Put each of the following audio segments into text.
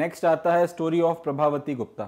next आता है story of Prabhavati Gupta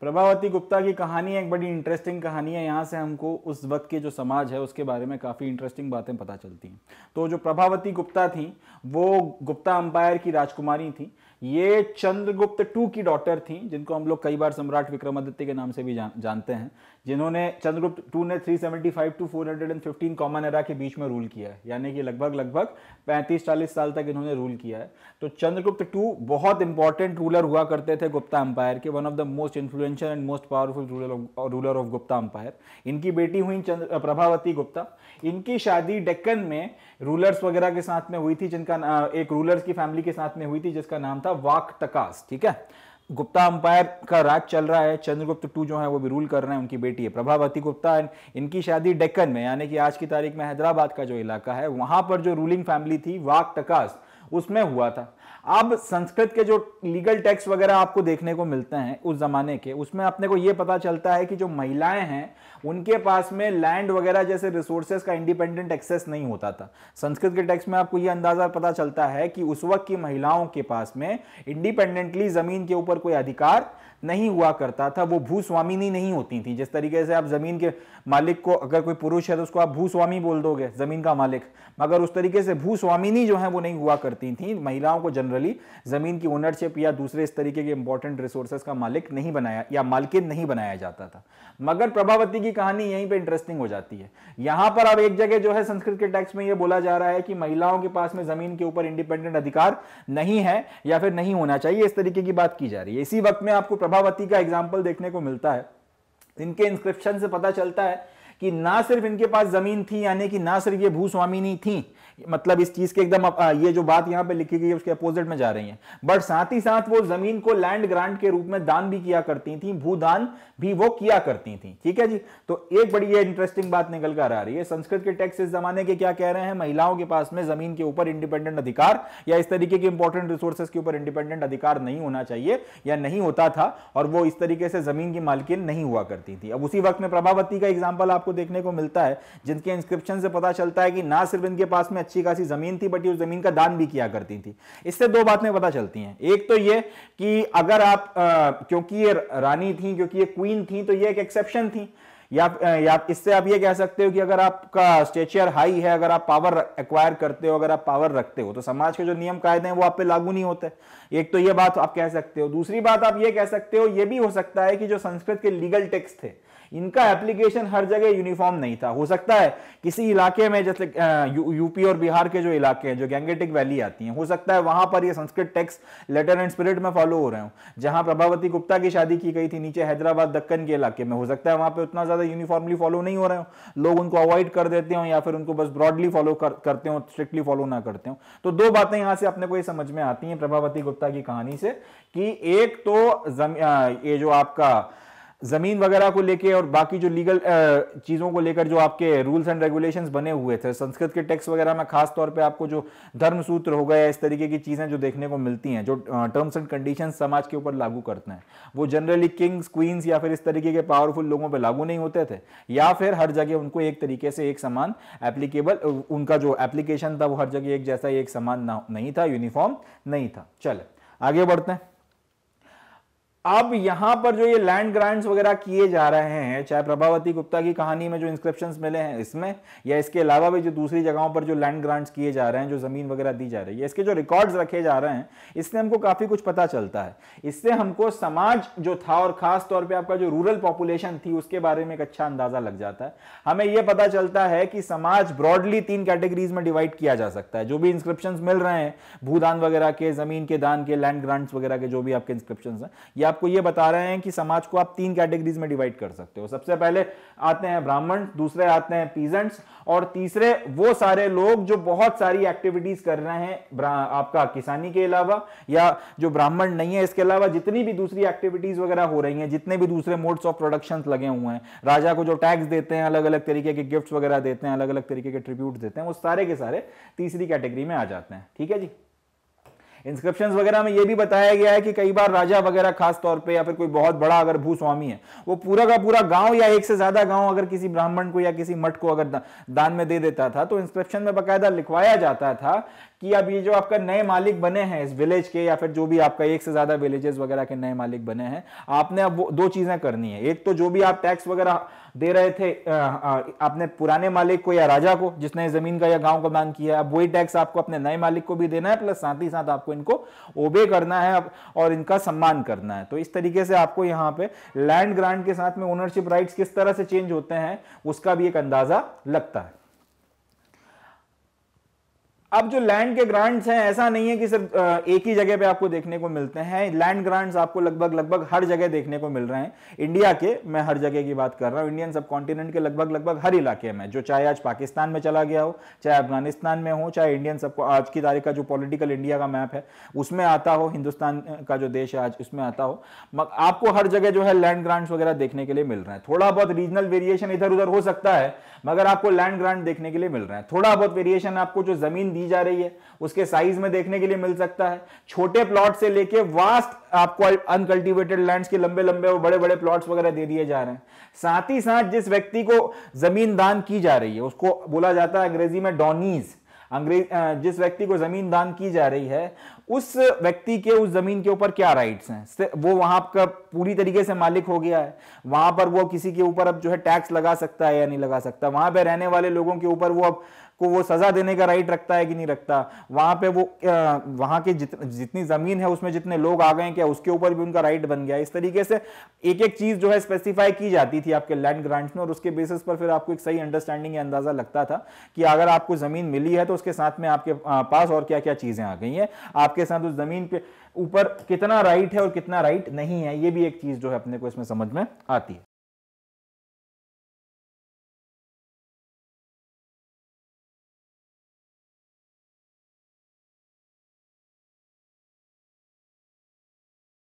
Prabhavati Gupta की कहानी एक बड़ी इंटरेस्टिंग कहानी है यहाँ से हमको उस वक्त के जो समाज है उसके बारे में काफ़ी इंटरेस्टिंग बातें पता चलती हैं तो जो प्रभावती गुप्ता थी वो गुप्ता अंपायर की राजकुमारी थी ये चंद्रगुप्त टू की डॉटर थी जिनको हम लोग कई बार सम्राट विक्रमादित्य के नाम से भी जान, जानते हैं जिन्होंने चंद्रगुप्त टू ने 375 to four hundred and fifteen common era के बीच में रूल किया है यानी कि लगभग लगभग 35-40 साल तक इन्होंने रूल किया है तो चंद्रगुप्त टू बहुत इंपॉर्टेंट रूलर हुआ करते थे गुप्ता अंपायर के one of the most influential and most powerful ruler of Gupta empire इनकी बेटी हुई चंद्र प्रभावती गुप्ता इनकी शादी डेक्कन में रूलर्स वगैरह के साथ में हुई थी जिनका एक रूलर्स की फैमिली के साथ में हुई थी जिसका नाम था वाक तकास ठीक है गुप्ता अंपायर का राज चल रहा है चंद्रगुप्त टू जो है वो भी रूल कर रहे हैं उनकी बेटी है प्रभावती गुप्ता इन, इनकी शादी डेक्कन में यानी कि आज की तारीख में हैदराबाद का जो इलाका है वहां पर जो रूलिंग फैमिली थी वाक टकास उसमें हुआ था अब संस्कृत के जो लीगल टेक्स्ट वगैरह आपको देखने को मिलते हैं उस जमाने के उसमें अपने को यह पता चलता है कि जो महिलाएं हैं उनके पास में लैंड वगैरह जैसे रिसोर्सेस का इंडिपेंडेंट एक्सेस नहीं होता था संस्कृत के टेक्स्ट में आपको यह अंदाजा पता चलता है कि उस वक्त की महिलाओं के पास में इंडिपेंडेंटली जमीन के ऊपर कोई अधिकार नहीं हुआ करता था वो भूस्वामिनी नहीं होती थी जिस तरीके से आप जमीन के मालिक को अगर कोई पुरुष है तो उसको आप भूस्वामी बोल दोगे जमीन का मालिक मगर उस तरीके से भूस्वामिनी जो है वो नहीं हुआ करती थी महिलाओं को जनरल जनरली ज़मीन की ओनरशिप या दूसरे इस तरीके के इंपॉर्टेंट रिसोर्सेस का मालिक नहीं बनाया या मालकिन नहीं बनाया जाता था मगर प्रभावती की कहानी यहीं पर इंटरेस्टिंग हो जाती है यहां पर अब एक जगह जो है संस्कृत के टेक्स्ट में यह बोला जा रहा है कि महिलाओं के पास में ज़मीन के ऊपर इंडिपेंडेंट अधिकार नहीं है या फिर नहीं होना चाहिए इस तरीके की बात की जा रही है इसी वक्त में आपको प्रभावती का एग्जाम्पल देखने को मिलता है इनके इंस्क्रिप्शन से पता चलता है कि ना सिर्फ इनके पास जमीन थी यानी कि ना सिर्फ ये भूस्वामिनी थी मतलब इस चीज के एकदम ये जो बात यहां पे लिखी गई है उसके अपोजिट में जा रही है बट साथ ही साथ वो जमीन को लैंड ग्रांट के रूप में दान भी किया करती थी भूदान भी वो किया करती थी ठीक है जी तो एक बड़ी ये इंटरेस्टिंग बात निकल कर आ रही है संस्कृत के टैक्स इस जमाने के क्या कह रहे हैं महिलाओं के पास में जमीन के ऊपर इंडिपेंडेंट अधिकार या इस तरीके के इंपॉर्टेंट रिसोर्सेस के ऊपर इंडिपेंडेंट अधिकार नहीं होना चाहिए या नहीं होता था और वो इस तरीके से जमीन की मालकिन नहीं हुआ करती थी अब उसी वक्त में प्रभावती का एग्जाम्पल आपको आपको देखने को मिलता है जिनके इंस्क्रिप्शन से पता चलता है कि ना सिर्फ इनके पास में अच्छी खासी जमीन थी बट ये उस जमीन का दान भी किया करती थी इससे दो बातें पता चलती हैं एक तो ये कि अगर आप आ, क्योंकि ये रानी थी क्योंकि ये क्वीन थी तो ये एक एक्सेप्शन थी या या इससे आप ये कह सकते हो कि अगर आपका स्टेचर हाई है अगर आप पावर एक्वायर करते हो अगर आप पावर रखते हो तो समाज के जो नियम कायदे हैं वो आप पे लागू नहीं होते एक तो ये बात आप कह सकते हो दूसरी बात आप ये कह सकते हो ये भी हो सकता है कि जो संस्कृत के लीगल टेक्स्ट थे इनका एप्लीकेशन हर जगह यूनिफॉर्म नहीं था हो सकता है किसी इलाके में जैसे यू, यूपी और बिहार के जो इलाके हैं जो गैंगेटिक वैली आती हैं हो सकता है वहां पर ये Sanskrit text letter and spirit में फॉलो हो रहे हो जहां प्रभावती गुप्ता की शादी की गई थी नीचे हैदराबाद दक्कन के इलाके में हो सकता है वहां पर उतना ज्यादा ज़्यादा यूनिफॉर्मली फॉलो नहीं हो रहे हो लोग उनको अवॉइड कर देते हो या फिर उनको बस ब्रॉडली फॉलो कर, करते हो स्ट्रिक्टली फॉलो ना करते हो तो दो बातें यहां से अपने को ये समझ में आती हैं प्रभावती गुप्ता की कहानी से कि एक तो ये जो आपका ज़मीन वगैरह को लेके और बाकी जो लीगल चीज़ों को लेकर जो आपके रूल्स एंड रेगुलेशंस बने हुए थे संस्कृत के टेक्स्ट वगैरह में खास तौर पे आपको जो धर्म सूत्र हो गया इस तरीके की चीज़ें जो देखने को मिलती हैं जो टर्म्स एंड कंडीशन समाज के ऊपर लागू करते हैं वो जनरली किंग्स क्वींस या फिर इस तरीके के पावरफुल लोगों पर लागू नहीं होते थे या फिर हर जगह उनको एक तरीके से एक समान एप्लीकेबल उनका जो एप्लीकेशन था वो हर जगह एक जैसा एक समान नहीं था यूनिफॉर्म नहीं था चले आगे बढ़ते हैं अब यहां पर जो ये लैंड ग्रांट्स वगैरह किए जा रहे हैं चाहे प्रभावती गुप्ता की कहानी में जो इंस्क्रिप्शन मिले हैं इसमें या इसके अलावा भी जो दूसरी जगहों पर जो लैंड ग्रांट्स किए जा रहे हैं जो जमीन वगैरह दी जा रही है इसके जो रिकॉर्ड्स रखे जा रहे हैं इससे हमको काफी कुछ पता चलता है इससे हमको समाज जो था और खास तौर पर आपका जो रूरल पॉपुलेशन थी उसके बारे में एक अच्छा अंदाजा लग जाता है हमें यह पता चलता है कि समाज ब्रॉडली तीन कैटेगरीज में डिवाइड किया जा सकता है जो भी इंस्क्रिप्शन मिल रहे हैं भूदान वगैरह के जमीन के दान के लैंड ग्रांट्स वगैरह के जो भी आपके इंस्क्रिप्शन है या आपको ये बता रहे हैं कि समाज को आप तीन कैटेगरीज में डिवाइड कर सकते हो सबसे पहले आते हैं ब्राह्मण दूसरे आते हैं पीजेंट्स और तीसरे वो सारे लोग जो बहुत सारी एक्टिविटीज कर रहे हैं आपका किसानी के अलावा या जो ब्राह्मण नहीं है इसके अलावा जितनी भी दूसरी एक्टिविटीज वगैरह हो रही हैं जितने भी दूसरे मोड्स ऑफ प्रोडक्शन लगे हुए हैं राजा को जो टैक्स देते हैं अलग अलग तरीके के गिफ्ट वगैरह देते हैं अलग अलग तरीके के ट्रिब्यूट देते हैं वो सारे के सारे तीसरी कैटेगरी में आ जाते हैं ठीक है जी इंस्क्रिप्शन वगैरह में यह भी बताया गया है कि कई बार राजा वगैरह खास तौर पे या फिर कोई बहुत बड़ा अगर भूस्वामी है वो पूरा का पूरा गांव या एक से ज्यादा गांव अगर किसी ब्राह्मण को या किसी मठ को अगर दान में दे देता था तो इंस्क्रिप्शन में बकायदा लिखवाया जाता था कि अब ये जो आपका नए मालिक बने हैं इस विलेज के या फिर जो भी आपका एक से ज्यादा विलेजेस वगैरह के नए मालिक बने हैं आपने अब वो दो चीजें करनी है एक तो जो भी आप टैक्स वगैरह दे रहे थे अपने पुराने मालिक को या राजा को जिसने जमीन का या गांव का दान किया अब वही टैक्स आपको अपने नए मालिक को भी देना है प्लस साथ ही साथ आपको इनको ओबे करना है और इनका सम्मान करना है तो इस तरीके से आपको यहाँ पे लैंड ग्रांट के साथ में ओनरशिप राइट्स किस तरह से चेंज होते हैं उसका भी एक अंदाजा लगता है अब जो लैंड के ग्रांट्स हैं ऐसा नहीं है कि सिर्फ एक ही जगह पे आपको देखने को मिलते हैं लैंड ग्रांट्स आपको लगभग लगभग हर जगह देखने को मिल रहे हैं इंडिया के मैं हर जगह की बात कर रहा हूँ इंडियन सब कॉन्टिनेंट के लगभग लगभग हर इलाके में जो चाहे आज पाकिस्तान में चला गया हो चाहे अफगानिस्तान में हो चाहे इंडियन सब आज की तारीख का जो पॉलिटिकल इंडिया का मैप है उसमें आता हो हिंदुस्तान का जो देश है आज उसमें आता हो आपको हर जगह जो है लैंड ग्रांट्स वगैरह देखने के लिए मिल रहे हैं थोड़ा बहुत रीजनल वेरिएशन इधर उधर हो सकता है मगर आपको लैंड ग्रांट देखने के लिए मिल रहा है थोड़ा बहुत वेरिएशन आपको जो जमीन दी दी जा रही है उसके साइज में देखने के लिए मिल सकता है छोटे प्लॉट से लेके वास्ट आपको अनकल्टिवेटेड लैंड्स के लंबे लंबे और बड़े बड़े प्लॉट्स वगैरह दे दिए जा रहे हैं साथ ही साथ जिस व्यक्ति को जमीन दान की जा रही है उसको बोला जाता है अंग्रेजी में डॉनीज अंग्रेज जिस व्यक्ति को जमीन दान की जा रही है उस व्यक्ति के उस जमीन के ऊपर क्या राइट्स हैं वो वहां का पूरी तरीके से मालिक हो गया है वहां पर वो किसी के ऊपर अब जो है टैक्स लगा सकता है या नहीं लगा सकता वहां पे रहने वाले लोगों के ऊपर वो अब को वो सजा देने का राइट रखता है कि नहीं रखता वहां पे वो वहां के जित, जितनी जमीन है उसमें जितने लोग आ गए क्या उसके ऊपर भी उनका राइट बन गया इस तरीके से एक एक चीज जो है स्पेसिफाई की जाती थी आपके लैंड ग्रांट्स में और उसके बेसिस पर फिर आपको एक सही अंडरस्टैंडिंग या अंदाजा लगता था कि अगर आपको जमीन मिली है तो उसके साथ में आपके पास और क्या क्या चीजें आ गई हैं आपके के साथ उस जमीन के ऊपर कितना राइट है और कितना राइट नहीं है ये भी एक चीज जो है अपने को इसमें समझ में आती है